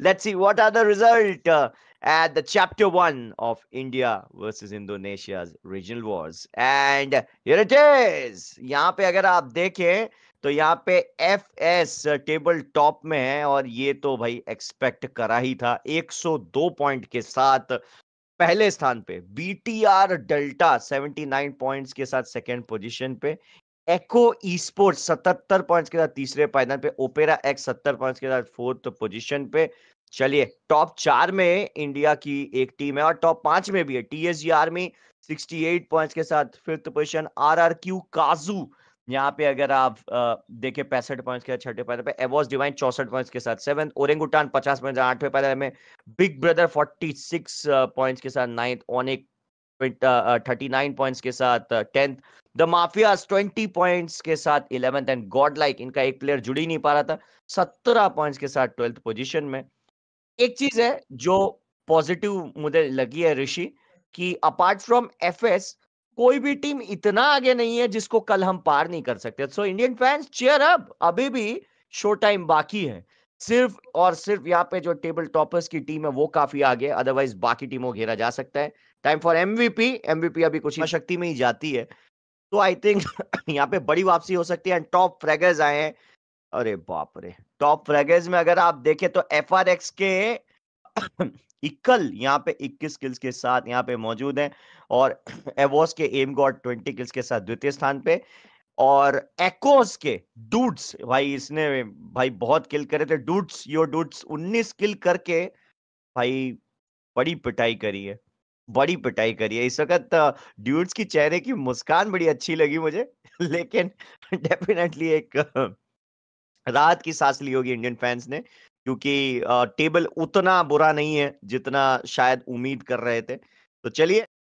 Let's see what are the result uh, at the chapter one of India versus Indonesia's regional wars. And here it is. यहाँ पे अगर आप देखें तो यहाँ पे एफ एस टेबल टॉप में है और ये तो भाई एक्सपेक्ट करा ही था 102 पॉइंट के साथ पहले स्थान पे B T R Delta 79 points के साथ सेकेंड पोजीशन पे एको ई सतहत्तर पॉइंट्स के साथ तीसरे पायदान पे ओपेरा एक्स सत्तर पॉइंट्स के साथ फोर्थ पोजीशन पे चलिए टॉप चार में इंडिया की एक टीम है और टॉप पांच में भी है टीएसजीआर में 68 पॉइंट्स के साथ फिफ्थ पोजीशन आरआरक्यू काजू यहाँ पे अगर आप देखें पैंसठ पॉइंट्स के साथ छठे पायदान पे एवॉस डिवाइन चौसठ पॉइंट्स के साथ सेवन ओरेंग ओरेंगुटान पचास पॉइंट आठवें पायदान में Big Brother forty six points के साथ ninth Onic thirty nine points के साथ tenth the Mafia twenty point के साथ इलेवेंथ एंड गॉड लाइक इनका एक प्लेयर जुड़ ही नहीं पा रहा था सत्रह पॉइंट्स के साथ ट्वेल्थ पोजिशन में एक चीज है जो पॉजिटिव मुझे लगी है ऋषि कि अपार्ट फ्रॉम एफ कोई भी टीम इतना आगे नहीं है जिसको कल हम पार नहीं कर सकते so Indian fans cheer up अभी भी शो टाइम बाकी है सिर्फ और सिर्फ यहाँ पे जो टेबल टॉपर्स की टीम है वो काफी आगे अदरवाइज बाकी टीमों घेरा जा सकता है टाइम फॉर एमवीपी एमवीपी अभी कुछ शक्ति में ही जाती है तो आई थिंक यहाँ पे बड़ी वापसी हो सकती है एंड टॉप फ्रेगर्स आए हैं अरे बाप रे टॉप फ्रेगर्स में अगर आप देखें तो एफ के इक्कल यहाँ पे 21 किल्स के साथ यहाँ पे मौजूद हैं और एवोस के एम गॉड 20 किल्स के साथ द्वितीय स्थान पे और एक्स के डूड्स भाई इसने भाई बहुत किल करे थे डूड्स यो डूड्स 19 किल करके भाई बड़ी पिटाई करी है बड़ी पिटाई करी है इस वक्त ड्यूड्स की चेहरे की मुस्कान बड़ी अच्छी लगी मुझे लेकिन डेफिनेटली एक राहत की सांस ली होगी इंडियन फैंस ने क्योंकि टेबल उतना बुरा नहीं है जितना शायद उम्मीद कर रहे थे तो चलिए